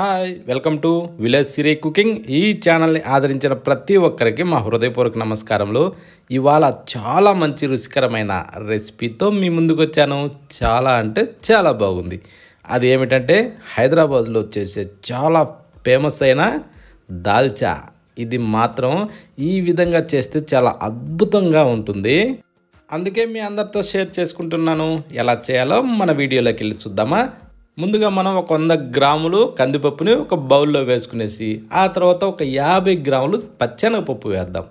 hi welcome to village Siri cooking ఈ ఛానల్ని ఆదరించిన ప్రతి ఒక్కరికి మా హృదయపూర్వక నమస్కారములు ఇవాళ చాలా మంచి రుచికరమైన రెసిపీతో మీ ముందుకు వచ్చాను చాలా అంటే చాలా బాగుంది అది ఏమిటంటే హైదరాబాద్లో చేసే చాలా ఫేమస్ అయిన దాల్చా ఇది మాత్రం ఈ విధంగా చేస్తే చాలా అద్భుతంగా ఉంటుంది అందుకే మీ అందరితో షేర్ చేసుకుంటున్నాను ఎలా చేయాలో మన వీడియోలోకి వెళ్ళి చూద్దామా ముందుగా మనం ఒక వంద గ్రాములు కందిపప్పుని ఒక బౌల్లో వేసుకునేసి ఆ తర్వాత ఒక యాభై గ్రాములు పచ్చెనగపప్పు వేద్దాం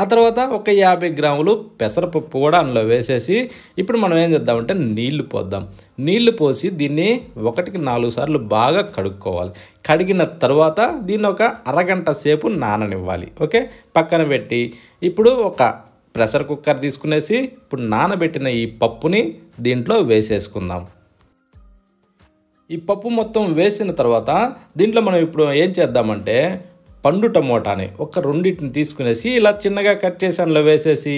ఆ తర్వాత ఒక యాభై గ్రాములు పెసరపప్పు కూడా అందులో వేసేసి ఇప్పుడు మనం ఏం చేద్దామంటే నీళ్లు పోద్దాం నీళ్లు పోసి దీన్ని ఒకటికి నాలుగు సార్లు బాగా కడుక్కోవాలి కడిగిన తర్వాత దీన్ని ఒక అరగంట సేపు నాననివ్వాలి ఓకే పక్కన పెట్టి ఇప్పుడు ఒక ప్రెషర్ కుక్కర్ తీసుకునేసి ఇప్పుడు నానబెట్టిన ఈ పప్పుని దీంట్లో వేసేసుకుందాం ఈ పప్పు మొత్తం వేసిన తర్వాత దీంట్లో మనం ఇప్పుడు ఏం చేద్దామంటే పండు టమోటాని ఒక రెండింటిని తీసుకునేసి ఇలా చిన్నగా కట్ చేసి అందులో వేసేసి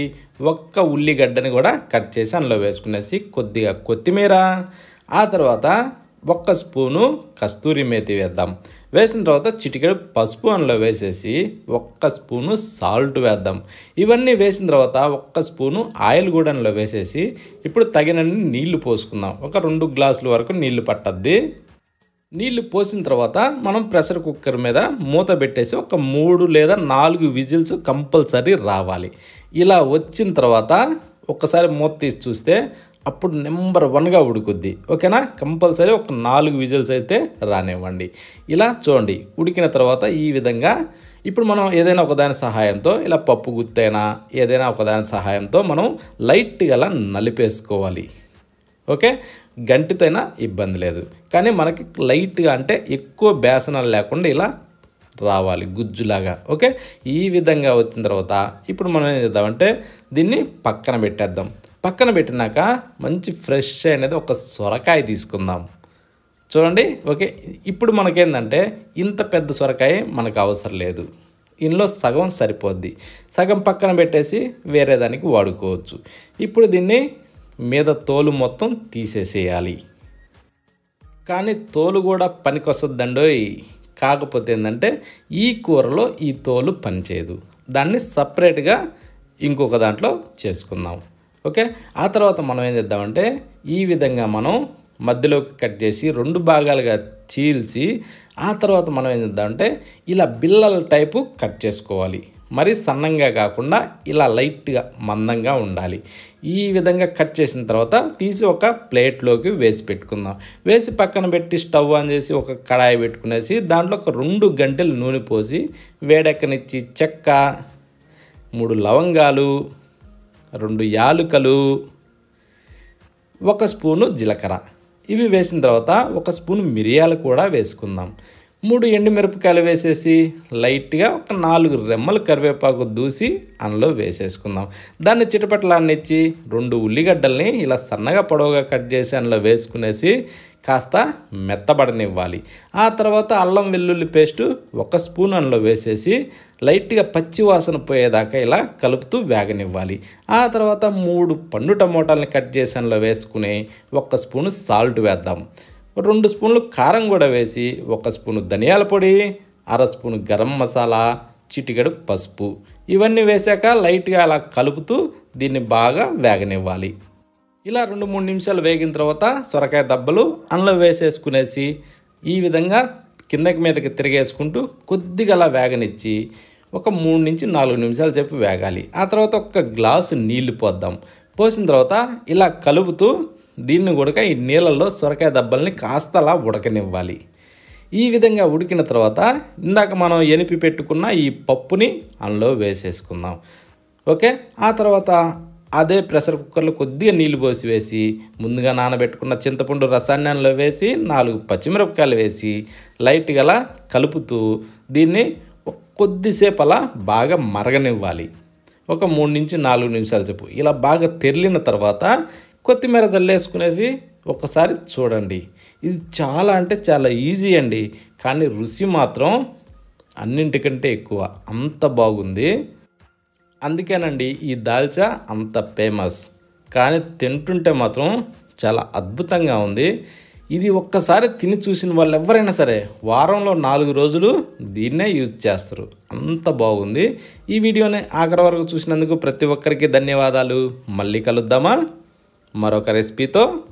ఒక్క ఉల్లిగడ్డని కూడా కట్ చేసి అందులో వేసుకునేసి కొద్దిగా కొత్తిమీర ఆ తర్వాత ఒక్క స్పూను కస్తూరి మేతి వేద్దాం వేసిన తర్వాత చిటికెడు పసుపు అందులో వేసేసి ఒక్క స్పూను సాల్ట్ వేద్దాం ఇవన్నీ వేసిన తర్వాత ఒక్క స్పూను ఆయిల్ కూడా అందులో వేసేసి ఇప్పుడు తగినన్ని నీళ్లు పోసుకుందాం ఒక రెండు గ్లాసుల వరకు నీళ్లు పట్టద్ది నీళ్లు పోసిన తర్వాత మనం ప్రెషర్ కుక్కర్ మీద మూత పెట్టేసి ఒక మూడు లేదా నాలుగు విజిల్స్ కంపల్సరీ రావాలి ఇలా వచ్చిన తర్వాత ఒక్కసారి మూత తీసి చూస్తే అప్పుడు నెంబర్ వన్గా ఉడుకుద్ది ఓకేనా కంపల్సరీ ఒక నాలుగు విజిల్స్ అయితే రానివ్వండి ఇలా చూడండి ఉడికిన తర్వాత ఈ విధంగా ఇప్పుడు మనం ఏదైనా ఒకదాని సహాయంతో ఇలా పప్పు గుత్తైనా ఏదైనా ఒకదాని సహాయంతో మనం లైట్గా అలా నలిపేసుకోవాలి ఓకే గంటితోనా ఇబ్బంది లేదు కానీ మనకి లైట్గా అంటే ఎక్కువ బేసనాలు లేకుండా ఇలా రావాలి గుజ్జులాగా ఓకే ఈ విధంగా వచ్చిన తర్వాత ఇప్పుడు మనం ఏం చేద్దామంటే దీన్ని పక్కన పెట్టేద్దాం పక్కన పెట్టినాక మంచి ఫ్రెష్ అనేది ఒక సొరకాయ తీసుకుందాం చూడండి ఓకే ఇప్పుడు మనకేందంటే ఇంత పెద్ద సొరకాయ మనకు అవసరం లేదు ఇందులో సగం సరిపోద్ది సగం పక్కన పెట్టేసి వేరే దానికి వాడుకోవచ్చు ఇప్పుడు దీన్ని మీద తోలు మొత్తం తీసేసేయాలి కానీ తోలు కూడా పనికొస్తుందండోయ్ కాకపోతే ఏంటంటే ఈ కూరలో ఈ తోలు పనిచేయదు దాన్ని సపరేట్గా ఇంకొక దాంట్లో చేసుకుందాం ఓకే ఆ తర్వాత మనం ఏం చేద్దామంటే ఈ విధంగా మనం మధ్యలోకి కట్ చేసి రెండు భాగాలుగా చీల్చి ఆ తర్వాత మనం ఏం చేద్దామంటే ఇలా బిల్లల టైపు కట్ చేసుకోవాలి మరి సన్నంగా కాకుండా ఇలా లైట్గా మందంగా ఉండాలి ఈ విధంగా కట్ చేసిన తర్వాత తీసి ఒక ప్లేట్లోకి వేసి పెట్టుకుందాం వేసి పక్కన పెట్టి స్టవ్ అని చేసి ఒక కడాయి పెట్టుకునేసి దాంట్లో ఒక రెండు గంటలు నూనె పోసి వేడెక్కనిచ్చి చెక్క మూడు లవంగాలు రెండు యాలుకలు ఒక స్పూను జీలకర్ర ఇవి వేసిన తర్వాత ఒక స్పూన్ మిరియాలు కూడా వేసుకుందాం మూడు ఎండుమిరపకాయలు వేసేసి లైట్గా ఒక నాలుగు రెమ్మలు కరివేపాకు దూసి అందులో వేసేసుకుందాం దాన్ని చిటపట్లాన్నిచ్చి రెండు ఉల్లిగడ్డల్ని ఇలా సన్నగా పొడవుగా కట్ చేసి అందులో వేసుకునేసి కాస్త మెత్తబడనివ్వాలి ఆ తర్వాత అల్లం వెల్లుల్లి పేస్టు ఒక స్పూన్ అందులో వేసేసి లైట్గా పచ్చి వాసన పోయేదాకా ఇలా కలుపుతూ వేగనివ్వాలి ఆ తర్వాత మూడు పండు టమోటాలని కట్ చేసి అందులో వేసుకుని ఒక స్పూన్ సాల్ట్ వేద్దాం రెండు స్పూన్లు కారం కూడా వేసి ఒక స్పూను ధనియాల పొడి అర స్పూను గరం మసాలా చిటికెడు పసుపు ఇవన్నీ వేసాక లైట్గా అలా కలుపుతూ దీన్ని బాగా వేగనివ్వాలి ఇలా రెండు మూడు నిమిషాలు వేగిన తర్వాత సొరకాయ దబ్బలు అందులో వేసేసుకునేసి ఈ విధంగా కిందకి మీదకి తిరిగేసుకుంటూ కొద్దిగా అలా వేగనిచ్చి ఒక మూడు నుంచి నాలుగు నిమిషాలు చెప్పి వేగాలి ఆ తర్వాత ఒక గ్లాసు నీళ్లు పోద్దాం పోసిన తర్వాత ఇలా కలుపుతూ దీన్ని ఉడక ఈ నీళ్ళల్లో సొరకాయ దెబ్బల్ని కాస్త అలా ఉడకనివ్వాలి ఈ విధంగా ఉడికిన తర్వాత ఇందాక మనం ఎనిపి పెట్టుకున్న ఈ పప్పుని అందులో వేసేసుకుందాం ఓకే ఆ తర్వాత అదే ప్రెషర్ కుక్కర్లో కొద్దిగా నీళ్ళు పోసి వేసి ముందుగా నానబెట్టుకున్న చింతపండు రసాయనంలో వేసి నాలుగు పచ్చిమిరపకాయలు వేసి లైట్గా కలుపుతూ దీన్ని కొద్దిసేపు అలా బాగా మరగనివ్వాలి ఒక మూడు నుంచి నాలుగు నిమిషాలు చెప్పు ఇలా బాగా తెరిలిన తర్వాత కొత్తిమీర వేసుకునేసి ఒకసారి చూడండి ఇది చాలా అంటే చాలా ఈజీ అండి కానీ రుచి మాత్రం అన్నింటికంటే ఎక్కువ అంత బాగుంది అందుకేనండి ఈ దాల్చా అంత ఫేమస్ కానీ తింటుంటే మాత్రం చాలా అద్భుతంగా ఉంది ఇది ఒక్కసారి తిని చూసిన వాళ్ళు ఎవరైనా సరే వారంలో నాలుగు రోజులు దీన్నే యూజ్ చేస్తారు అంత బాగుంది ఈ వీడియోని ఆఖరి వరకు చూసినందుకు ప్రతి ఒక్కరికి ధన్యవాదాలు మళ్ళీ కలుద్దామా Marocarespito